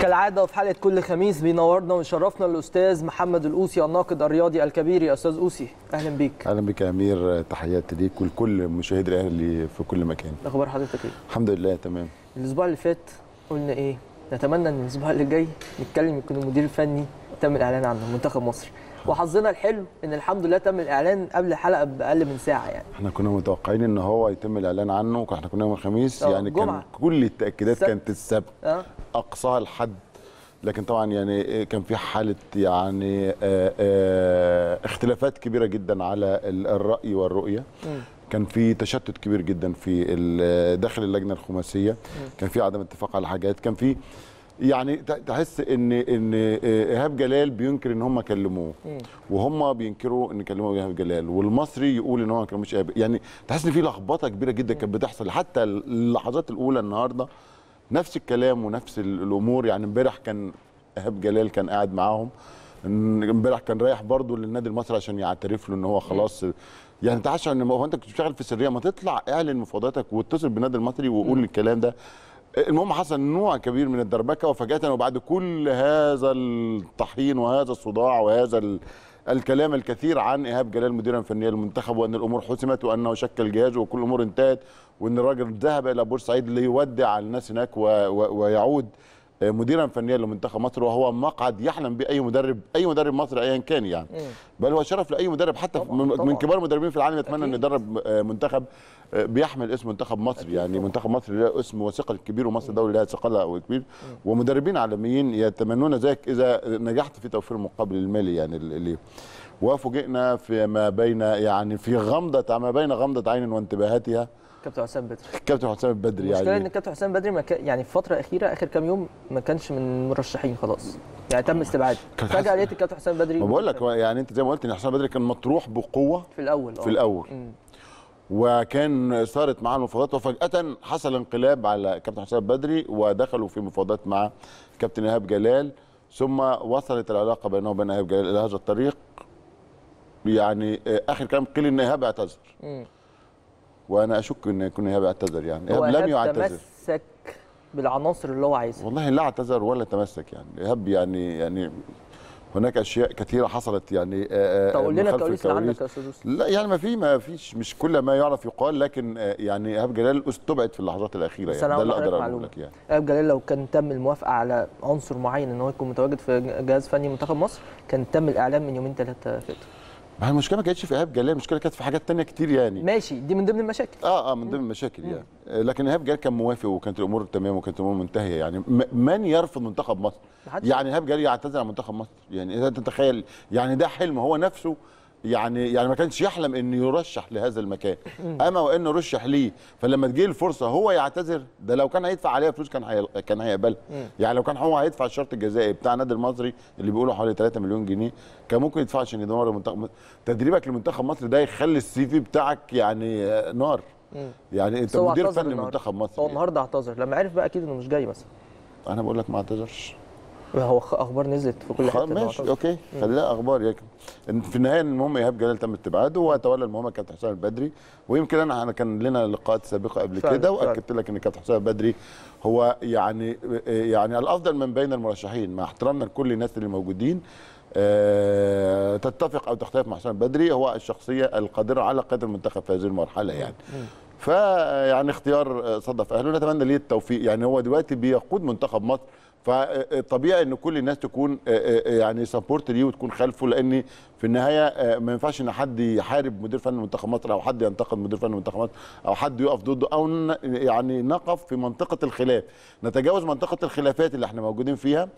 كالعاده وفي حلقه كل خميس بينورنا ويشرفنا الاستاذ محمد الأوسي الناقد الرياضي الكبير يا استاذ أوسي اهلا بيك اهلا بيك يا امير تحياتي ليك ولكل مشاهدي الاهلي في كل مكان إيه اخبار حضرتك ايه الحمد لله تمام الاسبوع اللي فات قلنا ايه نتمنى ان الاسبوع اللي جاي نتكلم يكون المدير الفني تم الاعلان عنه منتخب مصر وحظنا الحلو ان الحمد لله تم الاعلان قبل الحلقه باقل من ساعه يعني احنا كنا متوقعين ان هو يتم الاعلان عنه احنا كنا يوم الخميس آه، يعني جمعة. كان كل التاكيدات السبت. كانت السبت أه. اقصاها الحد لكن طبعا يعني كان في حاله يعني آه، آه، اختلافات كبيره جدا على الراي والرؤيه كان في تشتت كبير جدا في داخل اللجنه الخماسيه كان في عدم اتفاق على حاجات كان في يعني تحس ان ان ايهاب جلال بينكر ان هم كلموه وهم بينكروا ان كلموا ايهاب جلال والمصري يقول ان هو ما كلموش ايهاب يعني تحس ان في لخبطه كبيره جدا كانت بتحصل حتى اللحظات الاولى النهارده نفس الكلام ونفس الامور يعني امبارح كان ايهاب جلال كان قاعد معاهم امبارح كان رايح برضه للنادي المصري عشان يعترف له ان هو خلاص يعني انت عشان هو انت كنت بتشتغل في سريه ما تطلع اعلن مفاوضاتك واتصل بالنادي المصري وقول الكلام ده المهم حصل نوع كبير من الدربكه وفجاه وبعد كل هذا الطحين وهذا الصداع وهذا الكلام الكثير عن ايهاب جلال مديرا فنيا للمنتخب وان الامور حسمت وانه شكل جهاز وكل الامور انتهت وان الراجل ذهب الى بورسعيد ليودع الناس هناك ويعود مديرا فنيا لمنتخب مصر وهو مقعد يحلم به اي مدرب اي مدرب مصري ايا كان يعني بل هو شرف لاي مدرب حتى طبعًا من طبعًا. كبار المدربين في العالم يتمنى ان يدرب آه، منتخب آه، بيحمل اسم منتخب مصر يعني طبعًا. منتخب مصر له اسم وثقل كبير ومصر دوله لها ثقلها وكبير ومدربين عالميين يتمنون ذلك اذا نجحت في توفير المقابل المالي يعني اللي وفوجئنا فيما بين يعني في غمضه ما بين غمضه عين وانتباهاتها كابتن حسام بدري كابتن حسام بدري يعني المشكله ان كابتن حسام بدري يعني في فتره اخيره اخر كام يوم ما كانش من المرشحين خلاص يعني تم استبعاده فجاه لقيت الكابتن حسام بدري ما بقول لك يعني انت زي ما قلت ان حسام بدري كان مطروح بقوه في الاول آه. في الاول وكان صارت معاه المفاوضات وفجاه حصل انقلاب على كابتن حسام بدري ودخلوا في مفاوضات مع كابتن ايهاب جلال ثم وصلت العلاقه بينه وبين ايهاب جلال الى هذا الطريق يعني آه، اخر كلام قيل ان ايهاب اعتذر وانا اشك ان يكون ايهاب اعتذر يعني ايهاب لم يعتذر تمسك بالعناصر اللي هو عايزها والله لا اعتذر ولا تمسك يعني ايهاب يعني يعني هناك اشياء كثيره حصلت يعني تقول آه، آه، لنا الكواليس اللي عندك يا استاذ لا يعني ما في ما فيش مش كل ما يعرف يقال لكن آه، يعني ايهاب جلال استبعد في اللحظات الاخيره يعني ده اللي اقدر اقول لك يعني ايهاب جلال لو كان تم الموافقه على عنصر معين ان هو يكون متواجد في جهاز فني منتخب مصر كان تم الاعلان من يومين ثلاثه فاتوا ما هي المشكله ما كانتش في ايهاب جلال المشكله كانت في حاجات ثانيه كتير يعني ماشي دي من ضمن المشاكل اه اه من ضمن المشاكل يعني آه، لكن ايهاب جلال كان موافق وكانت الامور تمام وكانت الامور منتهيه يعني من يرفض منتخب مصر يعني ايهاب جلال يعتذر عن منتخب مصر يعني اذا تتخيل يعني ده حلم هو نفسه يعني يعني ما كانش يحلم انه يرشح لهذا المكان اما وانه رشح ليه فلما تجي الفرصه هو يعتذر ده لو كان هيدفع عليها فلوس كان كان هيقبلها يعني لو كان هو هيدفع الشرط الجزائي بتاع النادي المصري اللي بيقولوا حوالي 3 مليون جنيه كان ممكن يدفع عشان يدمر المنتخب تدريبك لمنتخب مصر ده يخلي السي في بتاعك يعني آه، نار يعني انت مدير فني لمنتخب مصر هو يعني. النهارده اعتذر لما عرف بقى اكيد انه مش جاي مثلا انا بقول لك ما اعتذرش هو اخبار نزلت في كل حته ماشي اوكي خليها اخبار يا في النهايه المهم ايهاب جلال تم ابتعاده وتولى المهمه كابتن حسام البدري ويمكن انا كان لنا لقاءات سابقه قبل كده واكدت لك ان كابتن حسام البدري هو يعني يعني الافضل من بين المرشحين مع احترامنا لكل الناس اللي موجودين أه تتفق او تختلف مع حسام البدري هو الشخصيه القادره على قياده المنتخب في هذه المرحله يعني فيعني اختيار صدف اهله نتمنى ليه التوفيق يعني هو دلوقتي بيقود منتخب مصر فطبيعي ان كل الناس تكون آه، آه، آه، يعني سبورت ليه وتكون خلفه لان في النهايه ما ينفعش ان حد يحارب مدير فني منتخب مصر او حد ينتقد مدير فني منتخب مصر او حد يقف ضده او يعني نقف في منطقه الخلاف نتجاوز منطقه الخلافات اللي احنا موجودين فيها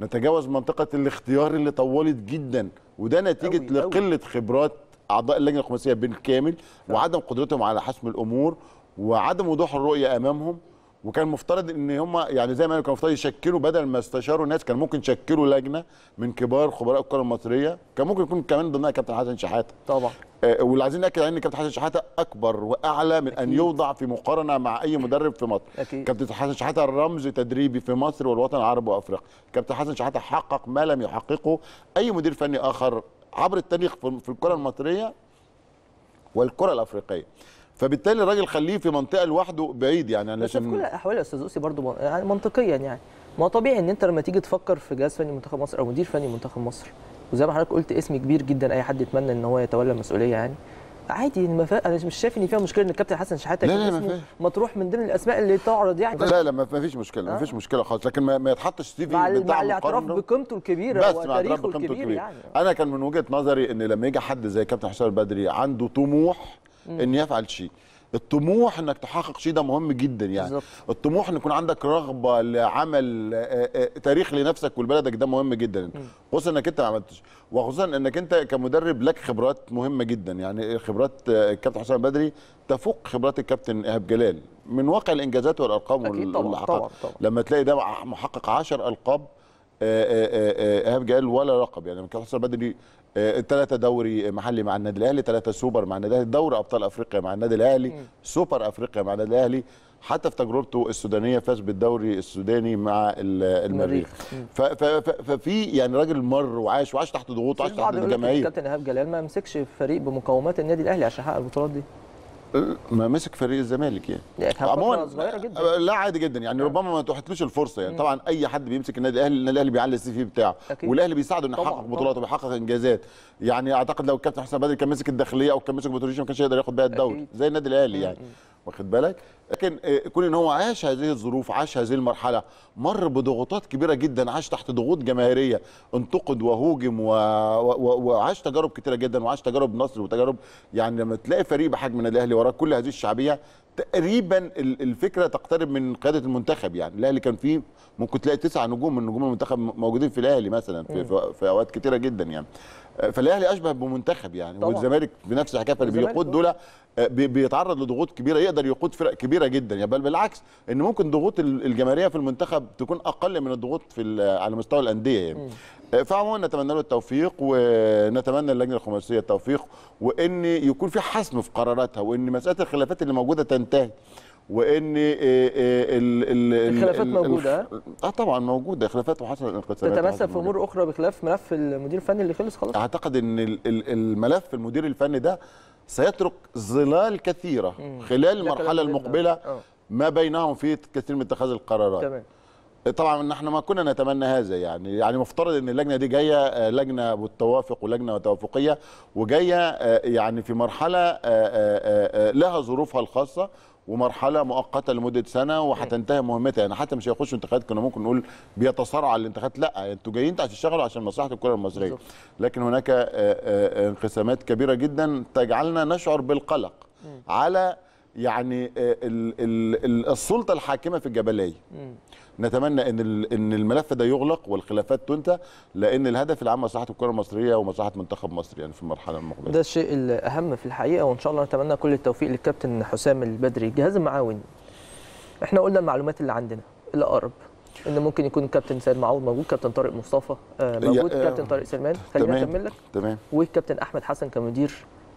نتجاوز منطقه الاختيار اللي طولت جدا وده نتيجه أوي لقله أوي. خبرات اعضاء اللجنه الخماسيه بالكامل نعم. وعدم قدرتهم على حسم الامور وعدم وضوح الرؤيه امامهم وكان مفترض ان هم يعني زي ما كانوا مفترض يشكلوا بدل ما استشاروا الناس كان ممكن يشكلوا لجنه من كبار خبراء الكره المصريه كان ممكن يكون كمان ضمنها كابتن حسن شحاته طبعا آه واللي عايزين ناكد عليه ان كابتن حسن شحاته اكبر واعلى من أكيد. ان يوضع في مقارنه مع اي مدرب في مصر أكيد. كابتن حسن شحاته رمز تدريبي في مصر والوطن العربي وافريقيا كابتن حسن شحاته حقق ما لم يحققه اي مدير فني اخر عبر التاريخ في الكره المصريه والكره الافريقيه فبالتالي الراجل خليه في منطقه لوحده بعيد يعني انا بس في كل الاحوال يا استاذ اوسي برضه يعني منطقيا يعني ما طبيعي ان انت لما تيجي تفكر في جهاز فني منتخب مصر او مدير فني منتخب مصر وزي ما حضرتك قلت اسم كبير جدا اي حد يتمنى ان هو يتولى المسؤوليه يعني عادي انا مش شايف ان فيها مشكله ان الكابتن حسن شحاته لا لا ما مطروح من ضمن الاسماء اللي تعرض يعني لا لا ما فيش مشكله ما آه. فيش مشكله خالص لكن ما, ما يتحطش ستيفي مع, مع الاعتراف بقيمته الكبيره بس مع الاعتراف بقيمته الكبيره يعني. انا كان من وجهه نظري ان لما يجي حد زي كابتن حسام البدري عنده طموح ان يفعل شيء الطموح انك تحقق شيء ده مهم جدا يعني بالزبط. الطموح ان يكون عندك رغبه لعمل تاريخ لنفسك ولبلدك ده مهم جدا خصوصا انك انت ما عملتش وخصوصا انك انت كمدرب لك خبرات مهمه جدا يعني خبرات الكابتن حسام بدري تفوق خبرات الكابتن ايهاب جلال من واقع الانجازات والارقام أكيد طبعًا طبعًا لما تلاقي ده محقق 10 القاب ايهاب جلال ولا لقب يعني الكابتن حسام بدري ثلاثة آه، دوري محلي مع النادي الاهلي ثلاثة سوبر مع النادي الاهلي دوري ابطال افريقيا مع النادي الاهلي سوبر افريقيا مع النادي الاهلي حتى في تجربته السودانيه فاز بالدوري السوداني مع المريخ ففي يعني راجل مر وعاش وعاش تحت ضغوط وعاش تحت الجماهير كابتن ايهاب جلال ما مسكش فريق بمقومات النادي الاهلي عشان يحقق البطولات دي ما مسك فريق الزمالك يعني عموما صغيره جدا أه، لا عادي جدا يعني آه. ربما ما تحتلوش الفرصه يعني طبعا اي حد بيمسك النادي الاهلي النادي الاهلي بيعلي السي في بتاعه والاهلي بيساعده انه يحقق بطولات وبيحقق انجازات يعني اعتقد لو الكابتن حسام بدري كان مسك الداخليه او كان مسك بتروجيا ما كانش يقدر ياخد بيها الدوري زي النادي الاهلي يعني مم. واخد بالك لكن آه، كون ان هو عاش هذه الظروف عاش هذه المرحله مر بضغوطات كبيره جدا عاش تحت ضغوط جماهيريه انتقد وهوجم و... و... وعاش تجارب كتيره جدا وعاش تجارب نصر وتجارب يعني لما تلاقي فريق بحجم النادي الاهلي وراه كل هذه الشعبيه تقريبا الفكره تقترب من قياده المنتخب يعني الاهلي كان فيه ممكن تلاقي تسع نجوم من نجوم المنتخب موجودين في الاهلي مثلا في, في اوقات كتيره جدا يعني فالاهلي اشبه بمنتخب يعني طبعا. والزمالك بنفس الحكايه فاللي بيقود دول آه، بيتعرض لضغوط كبيره يقدر يقود فرق كبيره جدا يعني بل بالعكس ان ممكن ضغوط الجماهيريه في المنتخب تكون اقل من الضغوط في على مستوى الانديه يعني آه، فعموما نتمنى له التوفيق ونتمنى اللجنه الخماسيه التوفيق وان يكون في حسم في قراراتها وان مساله الخلافات اللي موجوده تنتهي وان آه، آه، الخلافات موجوده اه طبعا موجوده خلافات وحصل انقسامات تتمثل في امور اخرى بخلاف ملف المدير الفني اللي خلص خلاص اعتقد ان الملف المدير الفني ده سيترك ظلال كثيره خلال المرحله آه. المقبله ما بينهم في كثير من اتخاذ القرارات تمام طبعا نحن ما كنا نتمنى هذا يعني يعني مفترض ان اللجنه دي جايه لجنه بالتوافق ولجنه توافقيه وجايه يعني في مرحله لها ظروفها الخاصه ومرحله مؤقته لمده سنه وهتنتهي مهمتها يعني حتى مش هيخشوا انتخابات كنا ممكن نقول بيتصارع الانتخابات لا انتوا جايين انتوا هتشتغلوا عشان مصلحه الكره المصريه لكن هناك آه، آه، انقسامات كبيره جدا تجعلنا نشعر بالقلق على يعني آه، السلطه الحاكمه في الجبليه نتمنى ان ان الملف ده يغلق والخلافات تنتى لان الهدف العام مصلحه الكره المصريه ومصلحه منتخب مصر يعني في المرحله المقبله ده الشيء الاهم في الحقيقه وان شاء الله نتمنى كل التوفيق للكابتن حسام البدري الجهاز المعاون احنا قلنا المعلومات اللي عندنا الاقرب ان ممكن يكون كابتن سيد معوض موجود كابتن طارق مصطفى آه، موجود آه، كابتن طارق سلمان خلينا اكمل لك تمام والكابتن احمد حسن كمدير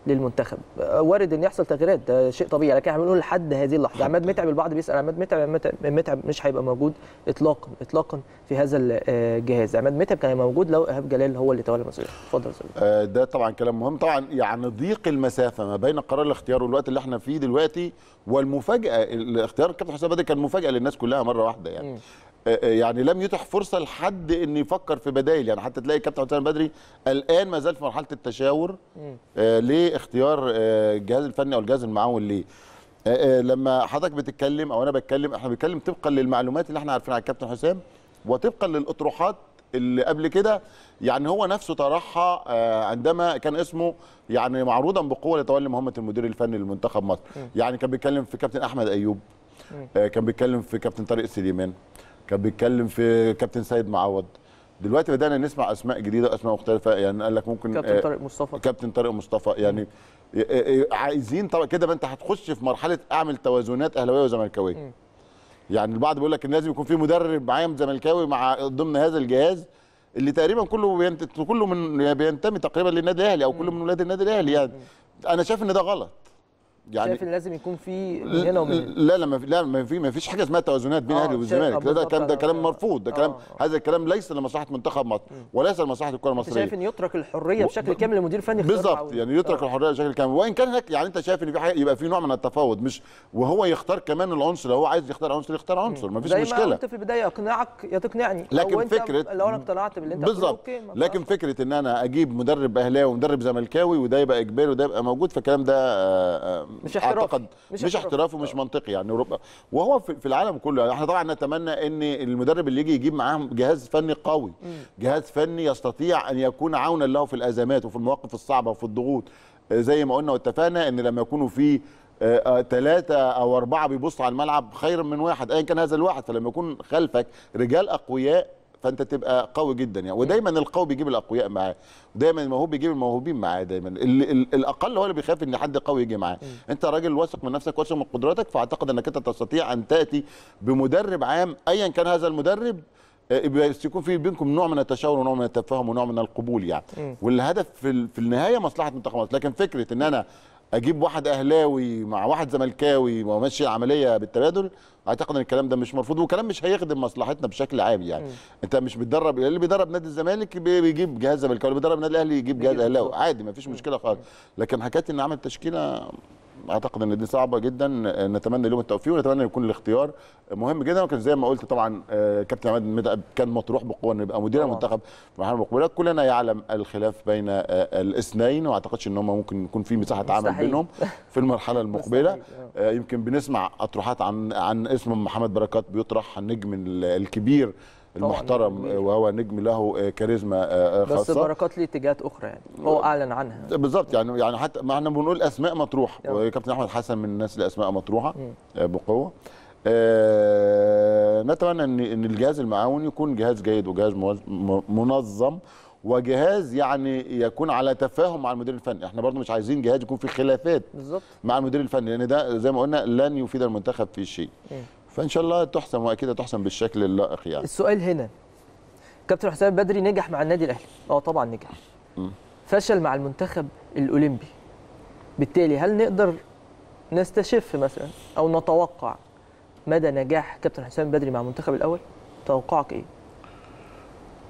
للمنتخب آه، وارد ان يحصل تغييرات ده شيء طبيعي لكن احنا بنقول لحد هذه اللحظه عماد متعب البعض بيسال عماد متعب متعب مش هيبقى موجود اطلاقا اطلاقا في هذا الجهاز آه، عماد متعب كان موجود لو ايهاب جلال هو اللي تولى المسؤوليه اتفضل يا آه، ده طبعا كلام مهم طبعا يعني ضيق المسافه ما بين قرار الاختيار والوقت اللي احنا فيه دلوقتي والمفاجاه الاختيار الكابتن حسام بدري كان مفاجاه للناس كلها مره واحده يعني م. آه، آه، يعني لم يتح فرصه لحد ان يفكر في بدائل يعني حتى تلاقي كابتن حسام بدري الان ما زال في مرحله التشاور آه، لاختيار الجهاز الفني او الجهاز المعاون ليه لما حضرتك بتتكلم او انا بتكلم احنا بنتكلم طبقا للمعلومات اللي احنا عارفينها على الكابتن حسام وطبقا للاطروحات اللي قبل كده يعني هو نفسه طرحها عندما كان اسمه يعني معروضا بقوه لتولي مهمه المدير الفني لمنتخب مصر يعني كان بيتكلم في كابتن احمد ايوب كان بيتكلم في كابتن طارق سليمان كان بيتكلم في كابتن سيد معوض دلوقتي بدانا نسمع اسماء جديده اسماء مختلفه يعني قال لك ممكن كابتن آه، طارق مصطفى كابتن طارق مصطفى يعني آه، آه، عايزين طبعا كده ما انت هتخش في مرحله اعمل توازنات اهلاويه وزملكاويه يعني البعض بيقول لك ان لازم يكون في مدرب عام زملكاوي مع ضمن هذا الجهاز اللي تقريبا كله بينت... كله من بينتمي تقريبا للنادي الاهلي او كله من ولاد النادي الاهلي يعني انا شايف ان ده غلط يعني شايف ان لازم يكون في من هنا ومن هنا لا لا ما في لا ما في ما فيش حاجه اسمها توازنات بين الاهلي آه، والزمالك ده كلام ده كلام مرفوض ده كلام آه. هذا الكلام ليس لمصلحه منتخب مصر وليس لمصلحه الكره المصريه شايف ان يترك الحريه بشكل كامل للمدير الفني بالظبط يعني يترك آه. الحريه بشكل كامل وان كان هناك يعني انت شايف ان في حاجه يبقى في نوع من التفاوض مش وهو يختار كمان العنصر لو هو عايز يختار عنصر يختار عنصر ما فيش مشكله زي قلت في البدايه اقنعك يا تقنعني لكن فكره لو انا اقتنعت باللي انت بالظبط لكن فكره ان انا اجيب مدرب اهلاوي ومدرب زملكاوي وده يبقى اجباري وده يبقى موجود فالكلام ده مش احتراف اعتقد مش, مش احتراف ومش منطقي يعني ربما وهو في العالم كله يعني احنا طبعا نتمنى ان المدرب اللي يجي يجيب معاهم جهاز فني قوي جهاز فني يستطيع ان يكون عونا له في الازمات وفي المواقف الصعبه وفي الضغوط زي ما قلنا واتفقنا ان لما يكونوا في ثلاثة آه، آه، أو أربعة بيبصوا على الملعب خير من واحد أيا كان هذا الواحد فلما يكون خلفك رجال أقوياء فانت تبقى قوي جدا يعني ودايما القوي بيجيب الاقوياء معاه دايما الموهوب بيجيب الموهوبين معاه دايما ال ال الاقل هو اللي بيخاف ان حد قوي يجي معاه انت راجل واثق من نفسك واثق من قدراتك فاعتقد انك انت تستطيع ان تاتي بمدرب عام ايا كان هذا المدرب آه، بس يكون في بينكم نوع من التشاور ونوع من التفاهم ونوع من القبول يعني والهدف في, في النهايه مصلحه منتخب مصر لكن فكره ان انا اجيب واحد اهلاوي مع واحد زملكاوي وامشي العمليه بالتبادل اعتقد ان الكلام ده مش مرفوض وكلام مش هيخدم مصلحتنا بشكل عام يعني م. انت مش بتدرب اللي بيدرب نادي الزمالك بيجيب جهاز زملكاوي اللي بيدرب النادي الاهلي يجيب جهاز اهلاوي عادي ما فيش مشكله خالص لكن حكايه ان عمل تشكيله اعتقد ان دي صعبه جدا نتمنى لهم التوفيق ونتمنى ان يكون الاختيار مهم جدا وكان زي ما قلت طبعا آه، كابتن عماد المدقب كان مطروح بقوه انه يبقى مدير المنتخب في المرحله المقبله كلنا يعلم الخلاف بين آه، الاثنين وما اعتقدش ان هم ممكن يكون في مساحه عمل بينهم في المرحله المقبله آه. يمكن بنسمع اطروحات عن عن اسم محمد بركات بيطرح النجم الكبير المحترم آه، وهو نجم له آه، كاريزما آه، خاصه بس بركات ليه اتجاهات اخرى يعني هو اعلن عنها بالظبط يعني يعني حتى ما احنا بنقول اسماء مطروحه وكابتن احمد حسن من الناس اللي اسماء مطروحه بقوه آه نتمنى ان ان الجهاز المعاون يكون جهاز جيد وجهاز منظم وجهاز يعني يكون على تفاهم مع المدير الفني احنا برضو مش عايزين جهاز يكون في خلافات بالزبط. مع المدير الفني لان يعني ده زي ما قلنا لن يفيد المنتخب في شيء فان شاء الله تحسم واكيد هتحسم بالشكل اللائق يعني السؤال هنا كابتن حسام بدري نجح مع النادي الاهلي اه طبعا نجح م. فشل مع المنتخب الاولمبي بالتالي هل نقدر نستشف مثلا او نتوقع مدى نجاح كابتن حسام بدري مع المنتخب الاول توقعك ايه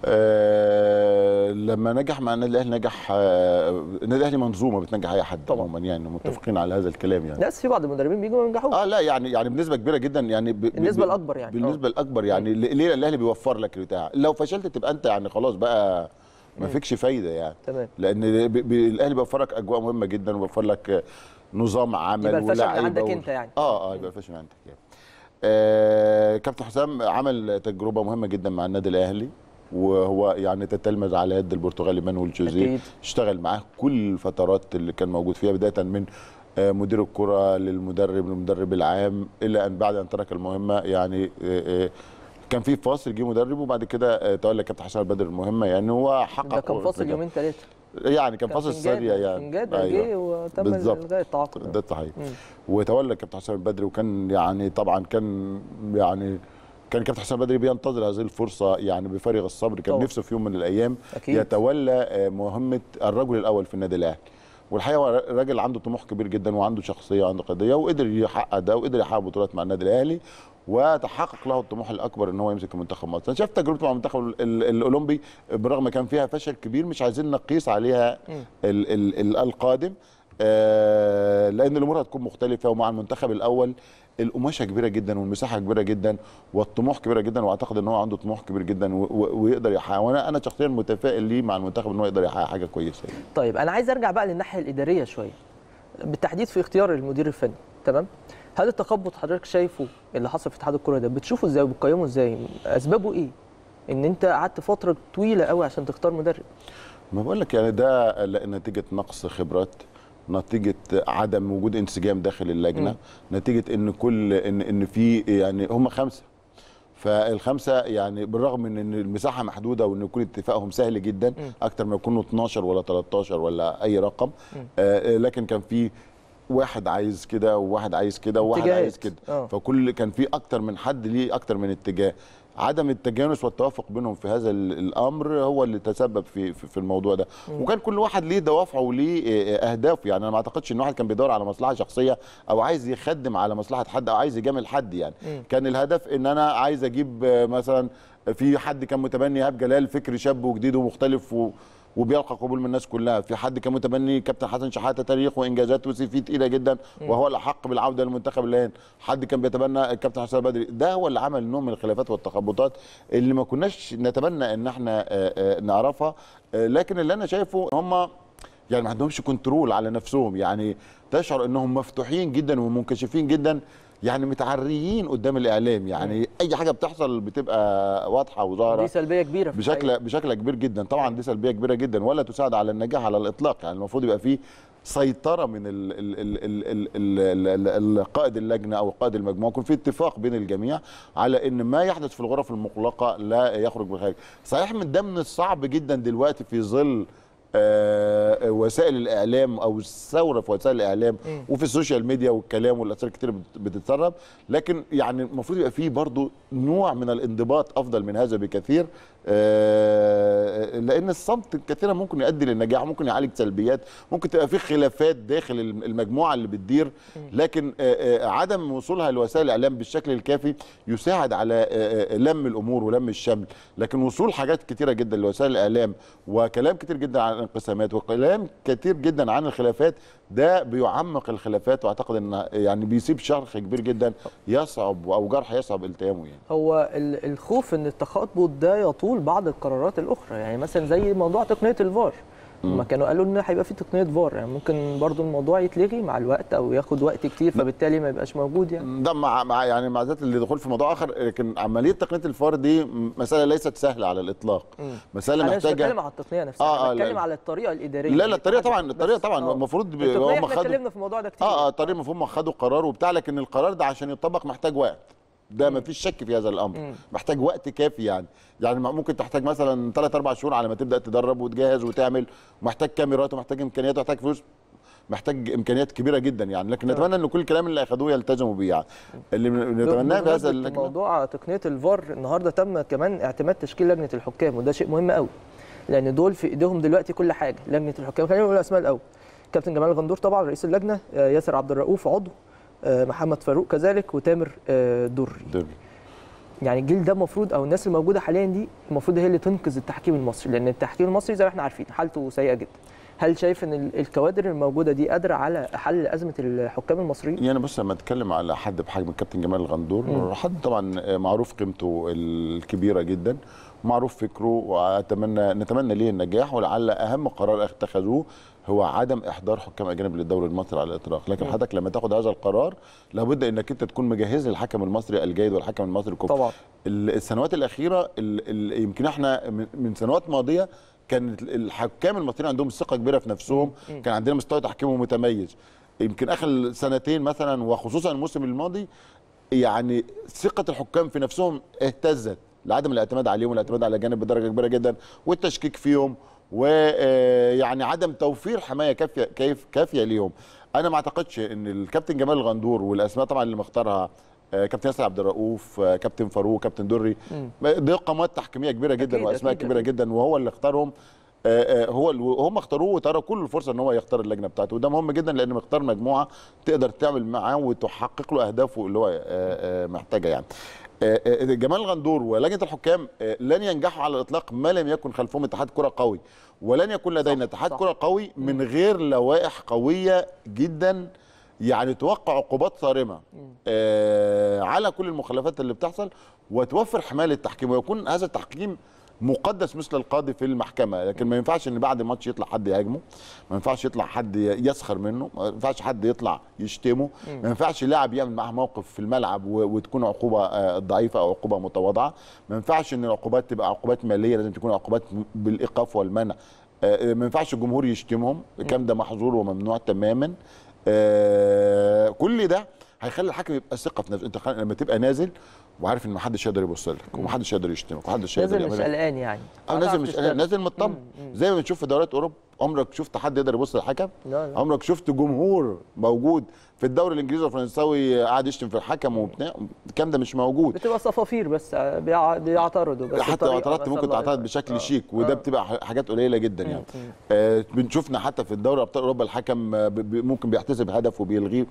آه، لما نجح مع النادي الاهلي نجح آه، النادي الاهلي منظومه بتنجح اي حد طبعا يعني متفقين على هذا الكلام يعني ناس في بعض المدربين بيجوا ما ينجحوش اه لا يعني يعني بنسبه كبيره جدا يعني بالنسبه الاكبر يعني بالنسبه أوه. الاكبر يعني ليه الاهلي بيوفر لك بتاع لو فشلت تبقى انت يعني خلاص بقى ما فيكش فايده يعني تمام لان الاهلي بيوفر لك اجواء مهمه جدا وبيوفر لك نظام عمل يبقى الفشل عندك و... انت يعني اه اه يبقى الفشل عندك يعني آه كابتن حسام عمل تجربه مهمه جدا مع النادي الاهلي وهو يعني تتلمذ على يد البرتغالي مانويل جوزيه اشتغل معاه كل الفترات اللي كان موجود فيها بدايه من آه، مدير الكره للمدرب للمدرب العام الى ان بعد ان ترك المهمه يعني آه، آه، كان في فاصل جه مدرب وبعد كده تولى كابتن حسن البدر المهمه يعني هو حقق ده كان فاصل يومين ثلاثه يعني كان, فاصل سريع يعني انجاد أيوة. جه وتم الغاء التعاقد ده صحيح وتولى كابتن حسام البدري وكان يعني طبعا كان يعني كان كابتن حسام بدري بينتظر هذه الفرصه يعني بفارغ الصبر كان طبعا. نفسه في يوم من الايام أكيد. يتولى آه، مهمه الرجل الاول في النادي الاهلي والحقيقه راجل عنده طموح كبير جدا وعنده شخصيه وعنده قضيه وقدر يحقق ده وقدر يحقق بطولات مع النادي الاهلي وتحقق له الطموح الاكبر ان هو يمسك المنتخب مصر انا شفت تجربته مع المنتخب الاولمبي برغم كان فيها فشل كبير مش عايزين نقيس عليها الـ الـ القادم آه لان الامور هتكون مختلفه ومع المنتخب الاول القماشه كبيره جدا والمساحه كبيره جدا والطموح كبيره جدا واعتقد ان هو عنده طموح كبير جدا ويقدر يحقق وانا انا شخصيا متفائل ليه مع المنتخب ان هو يقدر يحقق حاجه كويسه يعني. طيب انا عايز ارجع بقى للناحيه الاداريه شويه بالتحديد في اختيار المدير الفني تمام هل التخبط حضرتك شايفه اللي حصل في اتحاد الكره ده بتشوفه ازاي وبتقيمه ازاي اسبابه ايه ان انت قعدت فتره طويله قوي عشان تختار مدرب ما بقول لك يعني ده نتيجه نقص خبرات نتيجه عدم وجود انسجام داخل اللجنه م. نتيجه ان كل ان ان في يعني هم خمسه فالخمسه يعني بالرغم من ان المساحه محدوده وان يكون اتفاقهم سهل جدا م. اكتر ما يكونوا 12 ولا 13 ولا اي رقم آه،, آه لكن كان في واحد عايز كده وواحد عايز كده وواحد عايز كده اه. فكل كان في اكتر من حد ليه اكتر من اتجاه عدم التجانس والتوافق بينهم في هذا الامر هو اللي تسبب في في الموضوع ده وكان كل واحد ليه دوافعه وليه آه، آه، اهدافه يعني انا ما اعتقدش ان واحد كان بيدور على مصلحه شخصيه او عايز يخدم على مصلحه حد او عايز يجامل حد يعني مم. كان الهدف ان انا عايز اجيب آه، مثلا في حد كان متبني ايهاب جلال فكر شاب وجديد ومختلف و وبيلقى قبول من الناس كلها في حد كمتبني كابتن حسن شحاته تاريخ وانجازات وسي في تقيله جدا وهو الاحق بالعوده للمنتخب الان حد كان بيتبنى الكابتن حسن بدري ده هو اللي عمل نوع من الخلافات والتخبطات اللي ما كناش نتمنى ان احنا آه، آه، نعرفها آه، لكن اللي انا شايفه هم يعني ما عندهمش كنترول على نفسهم يعني تشعر انهم مفتوحين جدا ومنكشفين جدا يعني متعريين قدام الاعلام يعني اي حاجه بتحصل بتبقى واضحه وظاهره دي سلبيه كبيره بشكل حقيقة. بشكل كبير جدا طبعا دي سلبيه كبيره جدا ولا تساعد على النجاح على الاطلاق يعني المفروض يبقى فيه سيطره من الـ الـ الـ الـ الـ الـ قائد اللجنه او قائد المجموعه يكون في اتفاق بين الجميع على ان ما يحدث في الغرف المغلقه لا يخرج بالخارج صحيح من ده من الصعب جدا دلوقتي في ظل آه، وسائل الاعلام او الثوره في وسائل الاعلام وفي السوشيال ميديا والكلام والاثار كتير بتتسرب لكن يعني المفروض يبقى فيه برضو نوع من الانضباط افضل من هذا بكثير آه، لان الصمت كثيرا ممكن يؤدي للنجاح ممكن يعالج سلبيات ممكن تبقى في خلافات داخل المجموعه اللي بتدير لكن آه، عدم وصولها لوسائل الاعلام بالشكل الكافي يساعد على لم الامور ولم الشمل لكن وصول حاجات كثيره جدا لوسائل الاعلام وكلام كتير جدا عن الانقسامات وكلام كتير جدا عن الخلافات ده بيعمق الخلافات واعتقد ان يعني بيسيب شرخ كبير جدا يصعب او جرح يصعب التيامه يعني هو الخوف ان التخاطب ده يطول بعض القرارات الاخرى يعني مثلا زي موضوع تقنيه الفار ما كانوا قالوا ان هيبقى في تقنيه فار يعني ممكن برضو الموضوع يتلغي مع الوقت او ياخد وقت كتير فبالتالي ما يبقاش موجود يعني ده مع, مع يعني مع ذات الدخول في موضوع اخر لكن عمليه تقنيه الفار دي مساله ليست سهله على الاطلاق مساله محتاجه انا مش بتكلم على التقنيه نفسها آه, آه، بتكلم على الطريقه الاداريه لا لا الطريقه طبعا الطريقه طبعا آه. المفروض هم خدوا اتكلمنا في الموضوع ده كتير اه اه الطريقه المفروض هم خدوا قرار وبتاع لكن القرار ده عشان يطبق محتاج وقت ده ما فيش شك في هذا الامر مم. محتاج وقت كافي يعني يعني ممكن تحتاج مثلا 3 4 شهور على ما تبدا تدرب وتجهز وتعمل ومحتاج كاميرات ومحتاج امكانيات ومحتاج فلوس محتاج امكانيات كبيره جدا يعني لكن آه. نتمنى ان كل الكلام اللي اخذوه يلتزموا بيه يعني اللي نتمناه في هذا الموضوع موضوع تقنيه الفار النهارده تم كمان اعتماد تشكيل لجنه الحكام وده شيء مهم قوي لان دول في ايديهم دلوقتي كل حاجه لجنه الحكام خلينا نقول الاسماء الاول كابتن جمال غندور طبعا رئيس اللجنه آه، ياسر عبد الرؤوف عضو آه، محمد فاروق كذلك وتامر آه، دري دري يعني الجيل ده المفروض او الناس الموجوده حاليا دي المفروض هي اللي تنقذ التحكيم المصري لان التحكيم المصري زي ما احنا عارفين حالته سيئه جدا هل شايف ان الكوادر الموجوده دي قادره على حل ازمه الحكام المصريين؟ يعني بص لما اتكلم على حد بحجم الكابتن جمال الغندور حد طبعا معروف قيمته الكبيره جدا معروف فكره واتمنى نتمنى ليه النجاح ولعل اهم قرار اتخذوه هو عدم احضار حكام اجانب للدوري المصري على الاطلاق لكن حضرتك لما تاخد هذا القرار لابد انك انت تكون مجهز للحكم المصري الجيد والحكم المصري الكبير طبعا السنوات الاخيره يمكن احنا من سنوات ماضيه كان الحكام المصريين عندهم ثقه كبيره في نفسهم كان عندنا مستوى تحكيمه متميز يمكن اخر سنتين مثلا وخصوصا الموسم الماضي يعني ثقه الحكام في نفسهم اهتزت لعدم الاعتماد عليهم والاعتماد على جانب بدرجه كبيره جدا والتشكيك فيهم ويعني آه، عدم توفير حمايه كافيه كيف كافيه ليهم انا ما اعتقدش ان الكابتن جمال الغندور والاسماء طبعا اللي مختارها آه، كابتن ياسر عبد الرؤوف آه، كابتن فاروق كابتن دري دي قامات تحكيميه كبيره جدا واسماء كبيره جدا وهو اللي اختارهم آه، هو هم اختاروه وتركوا له الفرصه ان هو يختار اللجنه بتاعته وده مهم جدا لان مختار مجموعه تقدر تعمل معاه وتحقق له اهدافه اللي هو محتاجه يعني جمال غندور ولجنه الحكام لن ينجحوا على الاطلاق ما لم يكن خلفهم اتحاد كره قوي ولن يكون لدينا اتحاد كره قوي من غير لوائح قويه جدا يعني توقع عقوبات صارمه آه على كل المخالفات اللي بتحصل وتوفر حمايه للتحكيم ويكون هذا التحكيم مقدس مثل القاضي في المحكمه لكن ما ينفعش ان بعد ماتش يطلع حد يهاجمه ما ينفعش يطلع حد يسخر منه ما ينفعش حد يطلع يشتمه ما ينفعش لاعب يعمل معاه موقف في الملعب وتكون عقوبه آه، ضعيفه او عقوبه متواضعه ما ينفعش ان العقوبات تبقى عقوبات ماليه لازم تكون عقوبات بالايقاف والمنع آه، آه، ما ينفعش الجمهور يشتمهم الكلام ده محظور وممنوع تماما آه، كل ده هيخلي الحكم يبقى ثقه في نفسه انت لما تبقى نازل وعارف ان محدش يقدر يبص لك ومحدش يقدر يشتمك ومحدش يقدر نازل مش قلقان يعني اه نازل مش قلقان نازل مطمن زي ما بنشوف في دورات اوروبا عمرك شفت حد يقدر يبص للحكم عمرك شفت جمهور موجود في الدوري الانجليزي والفرنساوي قاعد يشتم في الحكم وبتاع الكلام ده مش موجود بتبقى صفافير بس آه، بيعترضوا بس حتى لو اعترضت ممكن تعترض بشكل آه. شيك وده آه. بتبقى حاجات قليله جدا يعني آه بنشوفنا حتى في الدوري ابطال اوروبا الحكم ممكن بيحتسب هدف وبيلغيه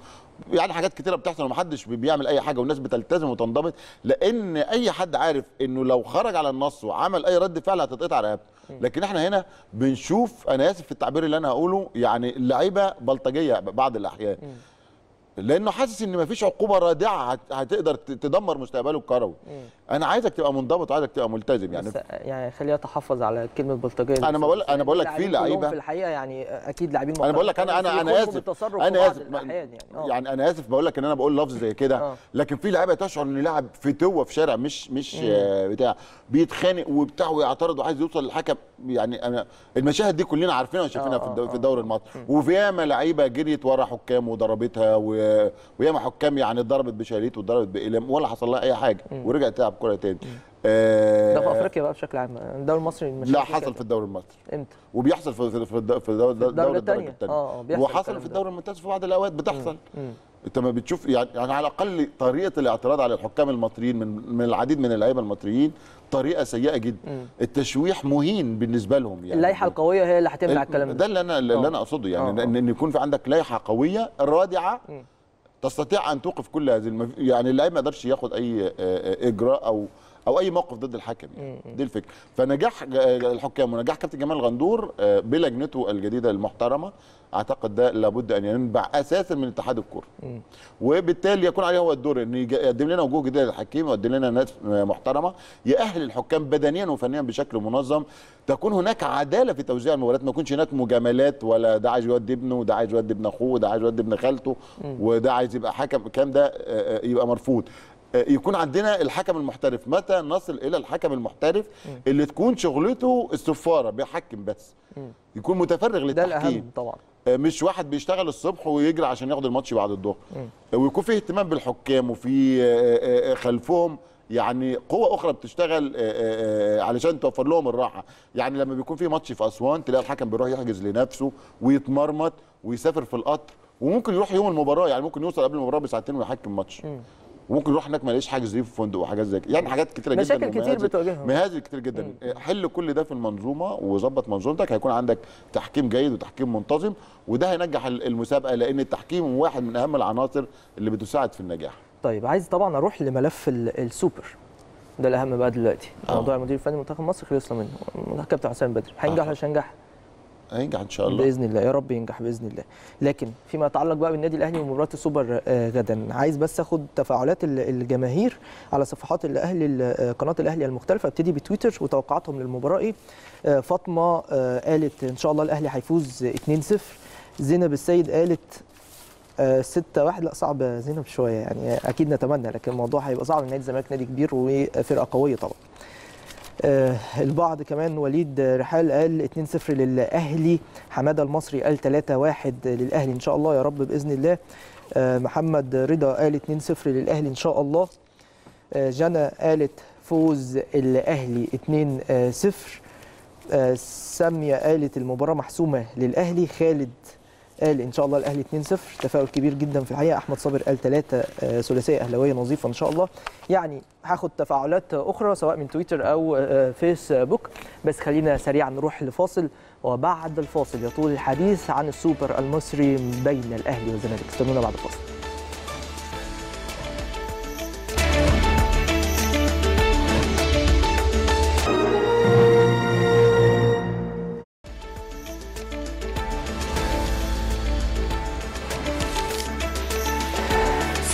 يعني حاجات كتيره بتحصل ومحدش بيعمل اي حاجه والناس بتلتزم وتنضبط لان اي حد عارف انه لو خرج على النص وعمل اي رد فعل هتتقطع رقبته لكن احنا هنا بنشوف انا اسف في التعبير اللي انا هقوله يعني اللعيبه بلطجيه بعض الاحيان لانه حاسس ان مفيش عقوبه رادعه هتقدر تدمر مستقبله الكروي انا عايزك تبقى منضبط عايزك تبقى ملتزم يعني بس يعني خليه يتحفظ على كلمه بلطجيه انا بقول انا بقول لك في لعيبه في الحقيقه يعني اكيد لاعبين انا بقول لك انا انا انا اسف انا اسف يعني, آه. يعني انا اسف بقول لك ان انا بقول لفظ زي كده آه. لكن في لعيبه تشعر ان لاعب فتوه في شارع مش مش آه بتاع بيتخانق وبتاع ويعترض وعايز يوصل للحكم يعني انا المشاهد دي كلنا عارفينها وشايفينها في آه، الدوري المصري وفيها ياما لعيبه جريت ورا حكام وضربتها وياما حكام يعني اتضربت بشاليت واتضربت بإيلام ولا حصل لها اي حاجه ورجعت تلعب كوره تاني آه، ده في افريقيا بقى بشكل عام الدوري المصري مش لا حصل في الدوري المصري امتى وبيحصل في في في الدوري الدوري الثاني آه،, اه بيحصل وحصل في الدوري الممتاز في بعض الاوقات بتحصل انت ما بتشوف يعني, يعني على الاقل طريقه الاعتراض على الحكام المصريين من من العديد من اللعيبه المصريين طريقه سيئه جدا مم. التشويح مهين بالنسبه لهم يعني اللائحه القويه هي اللي هتمنع الكلام ده ده اللي انا اللي آه. انا اقصده يعني أوه. ان يكون في عندك لائحه قويه رادعه مم. تستطيع ان توقف كل هذه المف... يعني اللعيب ما يقدرش ياخد اي اجراء او او اي موقف ضد الحكم يعني دي الفكره فنجاح الحكام ونجاح كابتن جمال غندور آه، بلجنته الجديده المحترمه اعتقد ده لابد ان ينبع اساسا من اتحاد الكوره وبالتالي يكون عليه هو الدور ان يقدم لنا وجوه جديده للحكيم ويقدم لنا ناس آه، محترمه يأهل الحكام بدنيا وفنيا بشكل منظم تكون هناك عداله في توزيع المباريات ما يكونش هناك مجاملات ولا ده عايز يودي ابنه وده عايز يودي ابن اخوه وده عايز يودي ابن خالته وده عايز يبقى حكم الكلام ده آه، يبقى مرفوض آه، يكون عندنا الحكم المحترف متى نصل الى الحكم المحترف اللي تكون شغلته السفاره بيحكم بس يكون متفرغ للتحكيم ده الاهم طبعا آه، مش واحد بيشتغل الصبح ويجري عشان ياخد الماتش بعد الظهر آه، ويكون في اهتمام بالحكام وفي خلفهم يعني قوة أخرى بتشتغل علشان توفر لهم الراحة يعني لما بيكون في ماتش في أسوان تلاقي الحكم بيروح يحجز لنفسه ويتمرمط ويسافر في القطر وممكن يروح يوم المباراة يعني ممكن يوصل قبل المباراة بساعتين ويحكم ماتش وممكن نروح هناك ما نلاقيش حاجز ليه في فندق وحاجات زي كده يعني حاجات كتيره جدا مشاكل كتير بتواجهها مهازل كتير جدا مم. إيه، حل كل ده في المنظومه وظبط منظومتك هيكون عندك تحكيم جيد وتحكيم منتظم وده هينجح المسابقه لان التحكيم واحد من اهم العناصر اللي بتساعد في النجاح طيب عايز طبعا اروح لملف السوبر ده الاهم بقى دلوقتي آه. موضوع المدير الفني منتخب مصر خلصنا منه كابتن حسام بدري هينجح آه. ولا مش هينجح هينجح ان شاء الله باذن الله يا رب ينجح باذن الله لكن فيما يتعلق بقى بالنادي الاهلي ومباراه السوبر آه، غدا عايز بس اخد تفاعلات الجماهير على صفحات الاهلي آه، قناه الاهلي المختلفه ابتدي بتويتر وتوقعاتهم للمباراه ايه آه، فاطمه قالت ان شاء الله الاهلي هيفوز 2-0 زينب السيد قالت 6 1 لا صعب زينب شويه يعني اكيد نتمنى لكن الموضوع هيبقى صعب نادي الزمالك نادي كبير وفرقه قويه طبعا آه، البعض كمان وليد رحال قال 2-0 للاهلي حماده المصري قال 3-1 للاهلي ان شاء الله يا رب باذن الله آه، محمد رضا قال 2-0 للاهلي ان شاء الله جنا آه، جنى قالت فوز الاهلي 2-0 ساميه قالت المباراه محسومه للاهلي خالد قال ان شاء الله الاهلي 2-0 تفاؤل كبير جدا في الحقيقه احمد صابر قال ثلاثه آه، ثلاثيه اهلاويه نظيفه ان شاء الله يعني هاخد تفاعلات اخرى سواء من تويتر او آه، فيسبوك بس خلينا سريعا نروح لفاصل وبعد الفاصل يطول الحديث عن السوبر المصري بين الاهلي والزمالك استنونا بعد الفاصل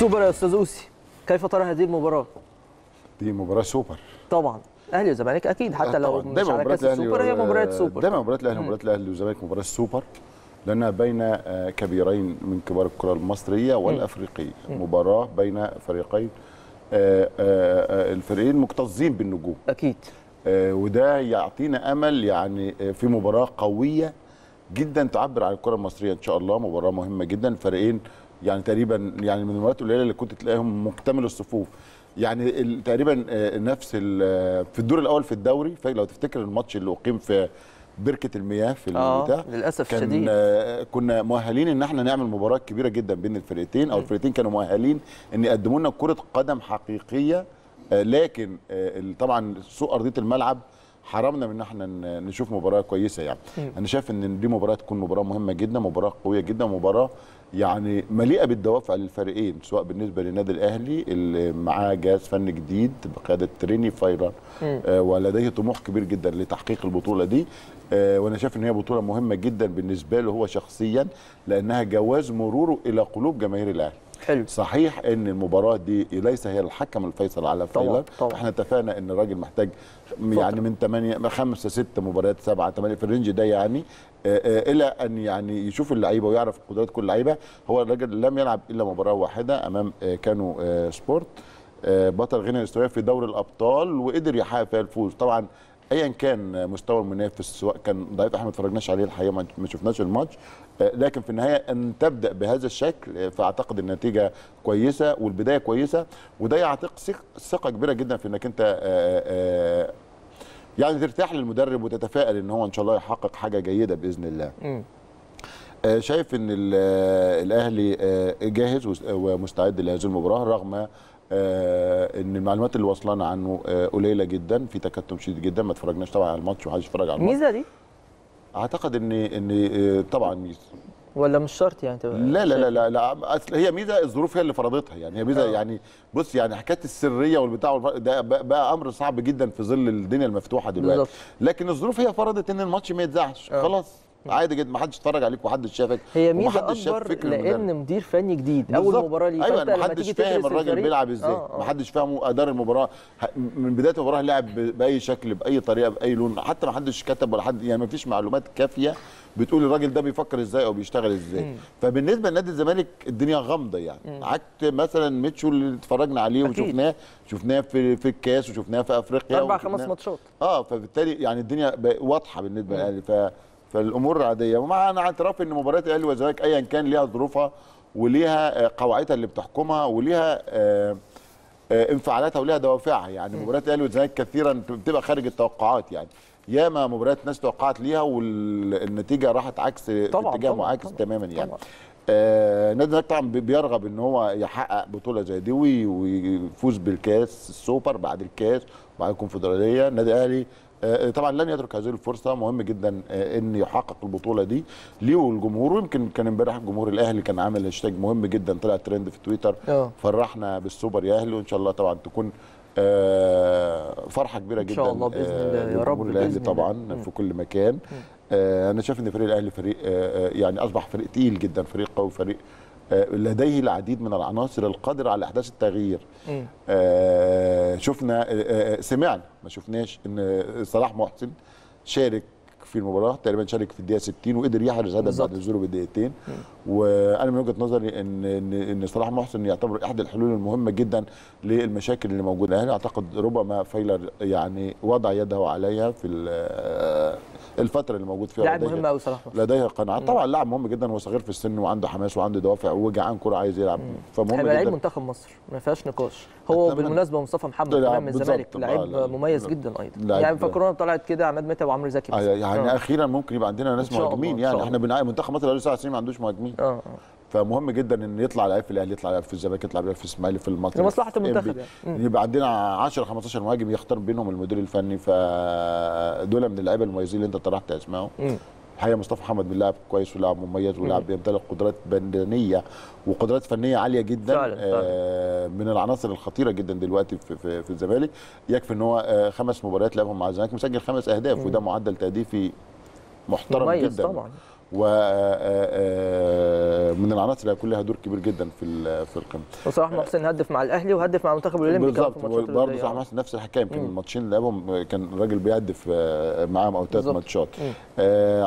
سوبر يا استاذ اوسي كيف ترى هذه المباراه دي مباراه سوبر طبعا اهلي وزمالك اكيد حتى لو مش على كاس السوبر هي مباراه سوبر دايما مباراه الاهلي ومباراه الاهلي والزمالك مباراه سوبر لانها بين آه، كبيرين من كبار الكره المصريه والافريقيه مباراه بين فريقين آه، آه، الفريقين مكتظين بالنجوم اكيد وده يعطينا امل يعني في مباراه قويه جدا تعبر عن الكره المصريه ان شاء الله مباراه مهمه جدا فريقين يعني تقريبا يعني من المرات القليله اللي كنت تلاقيهم مكتمل الصفوف يعني تقريبا آه، نفس آه، في الدور الاول في الدوري لو تفتكر الماتش اللي اقيم في بركه المياه في آه، البتاع للاسف كان شديد كنا مؤهلين ان احنا نعمل مباراه كبيره جدا بين الفرقتين او الفرقتين كانوا مؤهلين ان يقدموا لنا كره قدم حقيقيه لكن طبعا سوء ارضيه الملعب حرمنا من ان احنا نشوف مباراه كويسه يعني انا شايف ان دي مباراه تكون مباراه مهمه جدا مباراه قويه جدا مباراه يعني مليئه بالدوافع للفريقين سواء بالنسبه للنادي الاهلي اللي معاه جهاز فن جديد بقياده تريني فايرر آه ولديه طموح كبير جدا لتحقيق البطوله دي آه وانا شايف ان هي بطوله مهمه جدا بالنسبه له هو شخصيا لانها جواز مروره الى قلوب جماهير الاهلي حلو صحيح ان المباراه دي ليس هي الحكم الفيصل على فايلر احنا اتفقنا ان الراجل محتاج يعني من 8 خمسه ست مباريات سبعه 8 في الرينج ده يعني آه، آه، الى ان يعني يشوف اللعيبه ويعرف قدرات كل لعيبه هو الراجل لم يلعب الا مباراه واحده امام آه، كانوا سبورت بطل غينيا الاستوائيه في دوري الابطال وقدر يحقق فيها الفوز طبعا ايا كان مستوى المنافس سواء كان ضعيف احنا ما اتفرجناش عليه الحقيقه ما شفناش الماتش لكن في النهايه ان تبدا بهذا الشكل فاعتقد النتيجه كويسه والبدايه كويسه وده يعطيك ثقه كبيره جدا في انك انت يعني ترتاح للمدرب وتتفائل ان هو ان شاء الله يحقق حاجه جيده باذن الله م. آه، شايف ان آه، الاهلي آه، جاهز ومستعد لهذه المباراه رغم ان المعلومات اللي وصلنا عنه قليله جدا في تكتم شديد جدا ما اتفرجناش طبعا على الماتش وحدش اتفرج على الماتش الميزه دي اعتقد ان ان طبعا ميزه ولا مش شرط يعني تبقى لا لا لا لا, لا اصل هي ميزه الظروف هي اللي فرضتها يعني هي ميزه أوه. يعني بص يعني حكايه السريه والبتاع ده بقى امر صعب جدا في ظل الدنيا المفتوحه دلوقتي بالضبط. لكن الظروف هي فرضت ان الماتش ما يتذاعش آه. خلاص آه. عادي جدا ما حدش اتفرج عليك ومحدش شافك هي ميزه اكبر لان مدير فني جديد اول مباراه ليه ايوه محدش فاهم الراجل بيلعب ازاي آه, آه. محدش فاهم ادار المباراه من بدايه المباراه لعب باي شكل باي طريقه باي لون حتى ما حدش كتب ولا حد يعني ما فيش معلومات كافيه بتقول الراجل ده بيفكر ازاي او بيشتغل ازاي مم. فبالنسبه لنادي الزمالك الدنيا غامضه يعني عكس عكت مثلا ميتشو اللي اتفرجنا عليه أكيد. وشفناه شفناه في في الكاس وشفناه في افريقيا اربع خمس ماتشات اه فبالتالي يعني الدنيا واضحه بالنسبه للاهلي ف فالامور عاديه ومع انا اعتراف ان مباراه الاهلي والزمالك ايا كان ليها ظروفها وليها آه، قواعدها اللي بتحكمها وليها آه, آه، انفعالاتها وليها دوافعها يعني مباريات الاهلي والزمالك كثيرا بتبقى خارج التوقعات يعني ياما مباريات الناس توقعت ليها والنتيجه راحت عكس اتجاه معاكس تماما يعني طبعا. آه طبعا بيرغب ان هو يحقق بطوله زي دي ويفوز بالكاس السوبر بعد الكاس بعد الكونفدراليه النادي الاهلي آه طبعا لن يترك هذه الفرصه مهم جدا آه ان يحقق البطوله دي ليه والجمهور ويمكن كان امبارح الجمهور الاهلي كان عامل هاشتاج مهم جدا طلع ترند في تويتر أوه. فرحنا بالسوبر يا اهلي وان شاء الله طبعا تكون آه، فرحه كبيره جدا ان شاء الله باذن الله آه، يا رب الاهلي طبعا في كل مكان آه، انا شايف ان فريق الاهلي فريق يعني اصبح فريق تقيل جدا فريق قوي فريق لديه العديد من العناصر القادره على احداث التغيير شفنا سمعنا ما شفناش ان صلاح محسن شارك في المباراه تقريبا شارك في الدقيقه 60 وقدر يحرز هدف بعد نزوله بدقيقتين وانا من وجهه نظري ان ان صلاح محسن يعتبر احد الحلول المهمه جدا للمشاكل اللي موجوده يعني اعتقد ربما فايلر يعني وضع يده عليها في الفتره اللي موجود فيها لاعب مهم قوي صلاح محسن لديه قناعات طبعا لاعب مهم جدا هو صغير في السن وعنده حماس وعنده دوافع وجعان كره عايز يلعب فمهم جدا لعيب منتخب مصر ما فيهاش نقاش هو بالمناسبه مصطفى محمد كمان من الزمالك لعيب مميز جدا ايضا يعني فكرونا طلعت كده عماد متعب وعمرو زكي آه، يعني آه. اخيرا ممكن يبقى عندنا ناس مهاجمين يعني احنا بنعاني منتخب مصر بقاله سبع سنين ما عندوش مهاجمين اه،, اه فمهم جدا ان يطلع لعيب في الاهلي يطلع لعيب في الزمالك يطلع لعيب في الاسماعيلي في المصري لمصلحه المنتخب يعني يبقى عندنا 10 15 مهاجم يختار بينهم المدير الفني فدول من اللعيبه المميزين اللي انت طرحت اسمائهم الحقيقه مصطفى محمد بيلعب كويس ولاعب مميز ولاعب بيمتلك قدرات بدنيه وقدرات فنيه عاليه جدا فعلا آه من العناصر الخطيره جدا دلوقتي في, في, في الزمالك يكفي ان هو آه خمس مباريات لعبهم مع الزمالك مسجل خمس اهداف مم. وده معدل تهديفي محترم جدا طبعا ومن آه، آه، آه، العناصر هيكون لها دور كبير جدا في في القمه وصلاح محسن هدف مع الاهلي وهدف مع المنتخب الاولمبي بالظبط برضه صلاح محسن نفس الحكايه يمكن الماتشين اللي لعبهم كان الراجل بيهدف معاهم او ثلاث ماتشات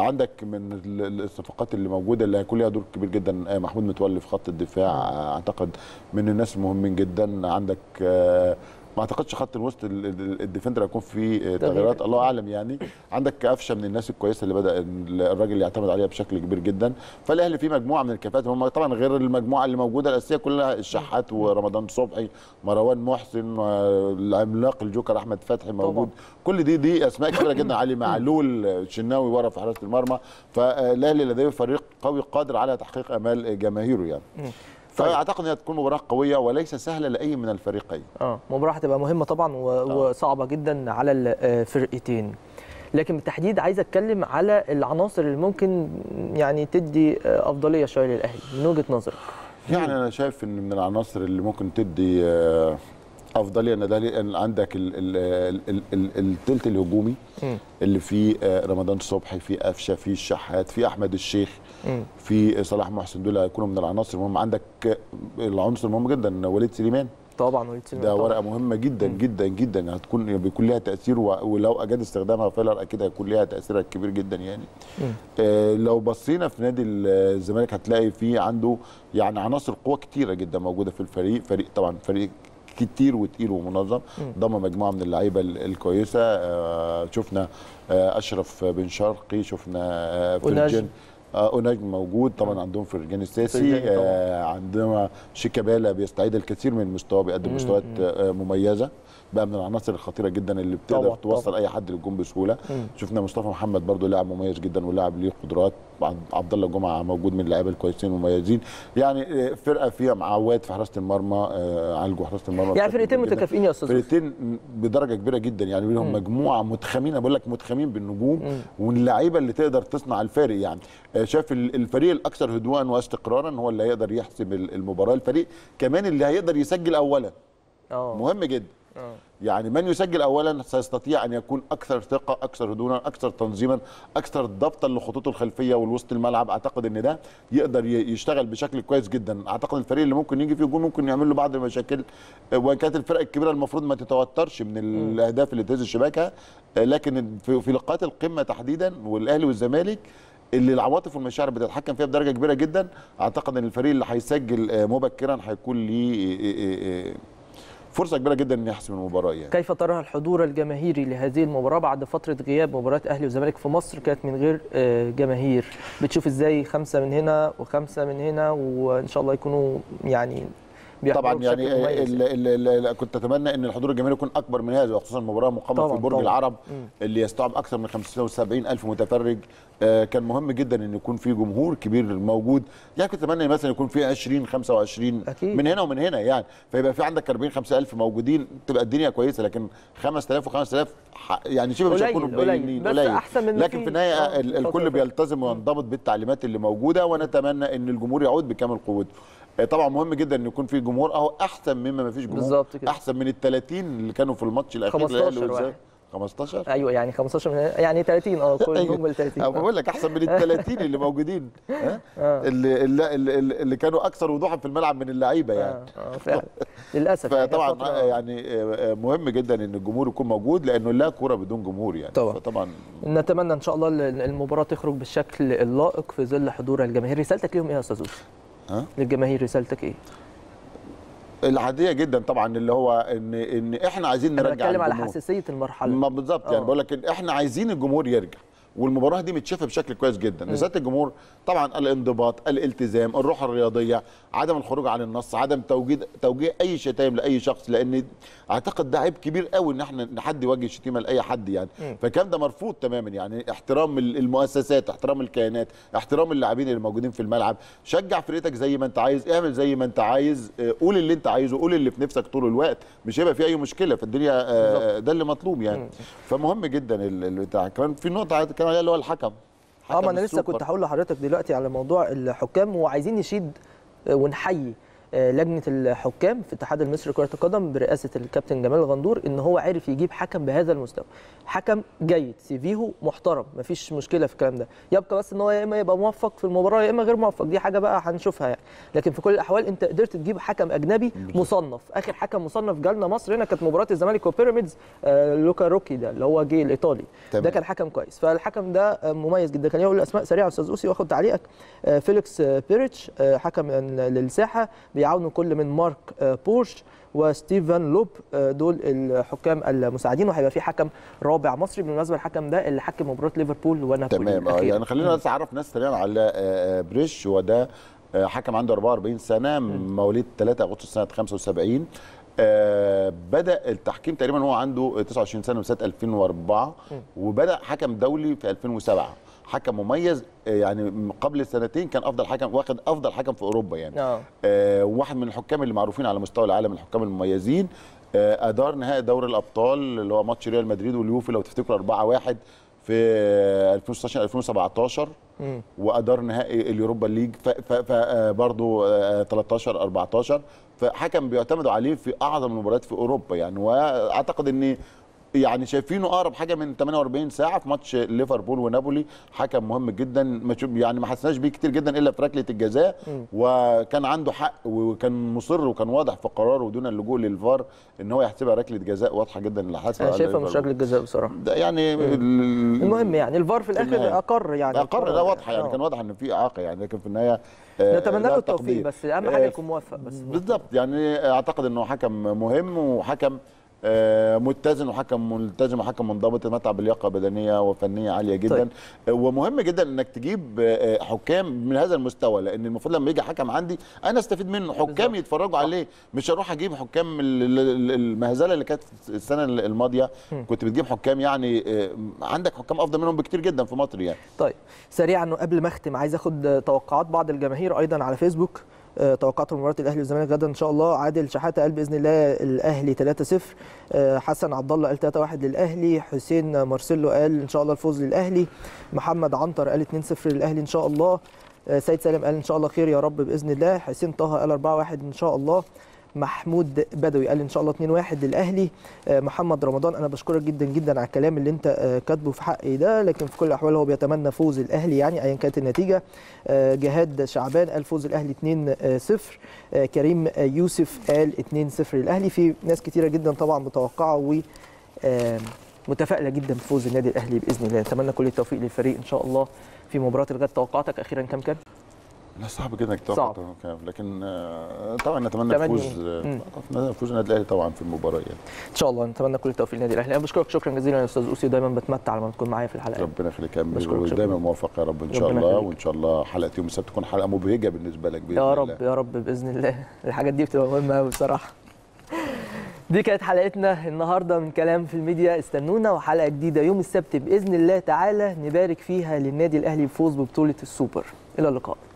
عندك من الصفقات اللي موجوده اللي هيكون لها دور كبير جدا محمود متولي في خط الدفاع اعتقد من الناس المهمين جدا عندك ما اعتقدش خط الوسط الديفندر هيكون فيه تغييرات الله اعلم يعني عندك قفشه من الناس الكويسه اللي بدا الراجل يعتمد عليها بشكل كبير جدا فالاهلي فيه مجموعه من الكفاءات هم طبعا غير المجموعه اللي موجوده الاساسيه كلها الشحات ورمضان صبحي مروان محسن آه، العملاق الجوكر احمد فتحي موجود طبعا. كل دي دي اسماء كبيره جدا علي معلول شناوي ورا في حراسه المرمى فالاهلي لديه فريق قوي قادر على تحقيق امال جماهيره يعني طيب. اعتقد انها تكون مباراه قويه وليس سهله لاي من الفريقين اه مباراه هتبقى مهمه طبعا آه. وصعبه جدا على الفرقتين آه، لكن بالتحديد عايز اتكلم على العناصر اللي ممكن يعني تدي آه، افضليه شويه للاهلي من وجهه نظرك يعني انا شايف ان من العناصر اللي ممكن تدي افضليه ان ده عندك الثلث الهجومي اللي فيه رمضان صبحي في قفشه في الشحات في احمد الشيخ في صلاح محسن دول هيكونوا من العناصر المهمه عندك العنصر المهم جدا وليد سليمان طبعا وليد سليمان ده ورقه مهمه جدا مم. جدا جدا هتكون بيكون لها تاثير ولو اجاد استخدامها فيلر اكيد هيكون لها تاثيرها كبير جدا يعني آه لو بصينا في نادي الزمالك هتلاقي فيه عنده يعني عناصر قوه كتيره جدا موجوده في الفريق فريق طبعا فريق كتير وتقيل ومنظم ضم مجموعه من اللعيبه الكويسه آه شفنا آه اشرف بن شرقي شفنا آه فرجن آه، اوناج موجود طبعا عندهم فرجان الساسي آه، عندنا شيكابالا بيستعيد الكثير من المستوى بيقدم مستويات آه، مميزه بقى من العناصر الخطيره جدا اللي بتقدر طبعا توصل طبعا. اي حد للجون بسهوله مم. شفنا مصطفى محمد برده لاعب مميز جدا ولاعب ليه قدرات عبد الله جمعه موجود من اللعيبه الكويسين المميزين يعني آه، فرقه فيها معواد في حراسه المرمى آه، عالجوا حراسه المرمى يعني فرقتين متكافئين يا استاذ فرقتين بدرجه كبيره جدا يعني لهم مجموعه متخمين بقول لك متخمين بالنجوم واللعيبه اللي تقدر تصنع الفارق يعني آه، شاف الفريق الاكثر هدوءا واستقرارا هو اللي هيقدر يحسم المباراه الفريق كمان اللي هيقدر يسجل اولا أوه. مهم جدا أوه. يعني من يسجل اولا سيستطيع ان يكون اكثر ثقه اكثر هدونا اكثر تنظيما اكثر ضبطا لخطوطه الخلفيه والوسط الملعب اعتقد ان ده يقدر يشتغل بشكل كويس جدا اعتقد الفريق اللي ممكن يجي فيه جون ممكن يعمل له بعض المشاكل آه، وان كانت الفرق الكبيره المفروض ما تتوترش من الاهداف اللي تهز الشباكه آه، لكن في لقاءات القمه تحديدا والاهلي والزمالك اللي العواطف والمشاعر بتتحكم فيها بدرجه كبيره جدا اعتقد ان الفريق اللي هيسجل آه، مبكرا هيكون ليه فرصه كبيره جدا ان يحسم المباراه يعني كيف ترى الحضور الجماهيري لهذه المباراه بعد فتره غياب مباراه اهلي وزمالك في مصر كانت من غير آه، جماهير بتشوف ازاي خمسه من هنا وخمسه من هنا وان شاء الله يكونوا يعني طبعا يعني, يعني. كنت اتمنى ان الحضور الجماهيري يكون اكبر من هذا وخصوصا المباراه مقامه في برج العرب اللي يستوعب اكثر من 75 الف متفرج آه كان مهم جدا ان يكون في جمهور كبير موجود يعني كنت اتمنى مثلا يكون في 20 25 أكيد. من هنا ومن هنا يعني فيبقى في عندك 40 5000 موجودين تبقى الدنيا كويسه لكن 5000 و5000 يعني شبه مش هيكونوا قليلين قليل لكن في النهايه آه، الكل بيلتزم وينضبط بالتعليمات اللي موجوده ونتمنى ان الجمهور يعود بكامل قوته آه، طبعا مهم جدا ان يكون في جمهور اهو احسن مما ما فيش جمهور بالظبط كده احسن من ال 30 اللي كانوا في الماتش الاخير 15 واحد 15 ايوه يعني 15 من يعني 30 اه كل أيوة. 30 انا بقول لك احسن من ال 30 اللي موجودين آه. ها آه. اللي, اللي اللي كانوا اكثر وضوحا في الملعب من اللعيبه يعني اه, آه، فعلا للاسف يعني فطبعا يعني مهم جدا ان الجمهور يكون موجود لانه لا كوره بدون جمهور يعني طبعا فطبعا نتمنى ان شاء الله المباراه تخرج بالشكل اللائق في ظل حضور الجماهير رسالتك ليهم ايه يا استاذ أه؟ للجماهير رسالتك ايه؟ العاديه جدا طبعا اللي هو ان ان احنا عايزين نرجع الجمهور بتكلم على حساسيه المرحله ما بالظبط يعني آه. بقول لك احنا عايزين الجمهور يرجع والمباراه دي متشافه بشكل كويس جدا لذات الجمهور طبعا الانضباط الالتزام الروح الرياضيه عدم الخروج عن النص عدم توجيه توجيه اي شتائم لاي شخص لان اعتقد ده عيب كبير قوي ان احنا حد يوجه شتيمه لاي حد يعني فالكلام ده مرفوض تماما يعني احترام المؤسسات احترام الكيانات احترام اللاعبين اللي موجودين في الملعب شجع فرقتك زي ما انت عايز اعمل زي ما انت عايز آه، قول اللي انت عايزه قول اللي في نفسك طول الوقت مش هيبقى في اي مشكله في الدنيا آه، ده اللي مطلوب يعني فمهم جدا البتاع كمان في نقطه بتكلم عليها اللي هو الحكم اه ما انا لسه كنت هقول لحضرتك دلوقتي على موضوع الحكام وعايزين نشيد ونحيي لجنه الحكام في الاتحاد المصري لكره القدم برئاسه الكابتن جمال غندور ان هو عرف يجيب حكم بهذا المستوى حكم جيد سيفيهو محترم مفيش مشكله في الكلام ده يبقى بس ان هو يا اما يبقى موفق في المباراه يا اما غير موفق دي حاجه بقى هنشوفها يعني لكن في كل الاحوال انت قدرت تجيب حكم اجنبي مصنف اخر حكم مصنف جالنا مصر هنا كانت مباراه الزمالك وبيراميدز آه، لوكا روكي ده اللي هو جه الايطالي ده كان حكم كويس فالحكم ده آه، مميز جدا كان يقول اسماء سريعه استاذ اوسي واخد تعليقك آه، فيليكس بيريتش حكم للساحه بيعاونوا كل من مارك آه، بورش وستيفن لوب آه، دول الحكام المساعدين وهيبقى في حكم رابع مصري بالمناسبه الحكم ده اللي حكم مباراه ليفربول ونابولي تمام اه يعني خلينا بس اعرف ناس سريعا على آه، بريش وده حكم عنده 44 سنه مواليد 3 اغسطس سنه 75 بدا التحكيم تقريبا هو عنده 29 سنه من سنه 2004 وبدا حكم دولي في 2007 حكم مميز آه، يعني قبل سنتين كان افضل حكم واخد افضل حكم في اوروبا يعني نعم. آه واحد من الحكام اللي معروفين على مستوى العالم الحكام المميزين آه ادار نهائي دوري الابطال اللي هو ماتش ريال مدريد واليوفي لو تفتكروا 4-1 في 2016 2017 وادار نهائي اليوروبا ليج فبرضه 13 14 فحكم بيعتمدوا عليه في اعظم المباريات في اوروبا يعني واعتقد ان يعني شايفينه اقرب حاجه من 48 ساعه في ماتش ليفربول ونابولي حكم مهم جدا يعني ما حسناش بيه كتير جدا الا في ركله الجزاء وكان عنده حق وكان مصر وكان واضح في قراره دون اللجوء للفار ان هو يحسبها ركله جزاء واضحه جدا اللي حصل انا شايفها مش ركله جزاء بصراحه ده يعني المهم يعني الفار في الاخر اقر يعني اقر ده واضحه يعني آه. كان واضح ان في اعاقه يعني لكن في النهايه آه، نتمنى له التوفيق بس اهم حاجه آه، يكون موفق بس بالظبط يعني اعتقد انه حكم مهم وحكم آه، متزن وحكم ملتزم وحكم منضبط متع بلياقه بدنيه وفنيه عاليه جدا طيب. آه، ومهم جدا انك تجيب آه، حكام من هذا المستوى لان المفروض لما يجي حكم عندي انا استفيد منه حكام بالزبط. يتفرجوا عليه مش هروح اجيب حكام المهزله اللي كانت السنه الماضيه م. كنت بتجيب حكام يعني عندك حكام افضل منهم بكتير جدا في مصر يعني طيب سريعا قبل ما اختم عايز اخد توقعات بعض الجماهير ايضا على فيسبوك آه، توقعات مباراه الاهلي والزمالك غدا ان شاء الله عادل شحاته قال باذن الله الاهلي 3-0 آه، حسن عبد الله قال 3-1 للاهلي حسين مارسيلو قال ان شاء الله الفوز للاهلي محمد عنتر قال 2-0 للاهلي ان شاء الله آه، سيد سالم قال ان شاء الله خير يا رب باذن الله حسين طه قال 4-1 ان شاء الله محمود بدوي قال ان شاء الله 2-1 للاهلي آه، محمد رمضان انا بشكرك جدا جدا على الكلام اللي انت آه، كاتبه في حقي ده لكن في كل الاحوال هو بيتمنى فوز الاهلي يعني ايا كانت النتيجه آه، جهاد شعبان قال فوز الاهلي 2-0 كريم يوسف قال 2-0 للاهلي في ناس كتيره جدا طبعا متوقعه و متفائله جدا بفوز النادي الاهلي باذن الله نتمنى كل التوفيق للفريق ان شاء الله في مباراه الغد توقعاتك اخيرا كم كان لا صعب جدا صعب لكن آه، طبعا نتمنى فوز آه، نتمنى فوز النادي الاهلي طبعا في المباراه يعني ان شاء الله نتمنى كل التوفيق للنادي الاهلي انا بشكرك شكرا جزيلا يا استاذ اوسي دايما بتمتع لما تكون معايا في الحلقه ربنا يخليك يا ودايما موفق يا رب ان شاء الله وان شاء الله حلقه يوم السبت تكون حلقه مبهجه بالنسبه لك باذن يا رب الله. يا رب باذن الله الحاجات دي بتبقى مهمه قوي بصراحه دي كانت حلقتنا النهارده من كلام في الميديا استنونا وحلقه جديده يوم السبت باذن الله تعالى نبارك فيها للنادي الاهلي بفوز ببطوله السوبر الى اللقاء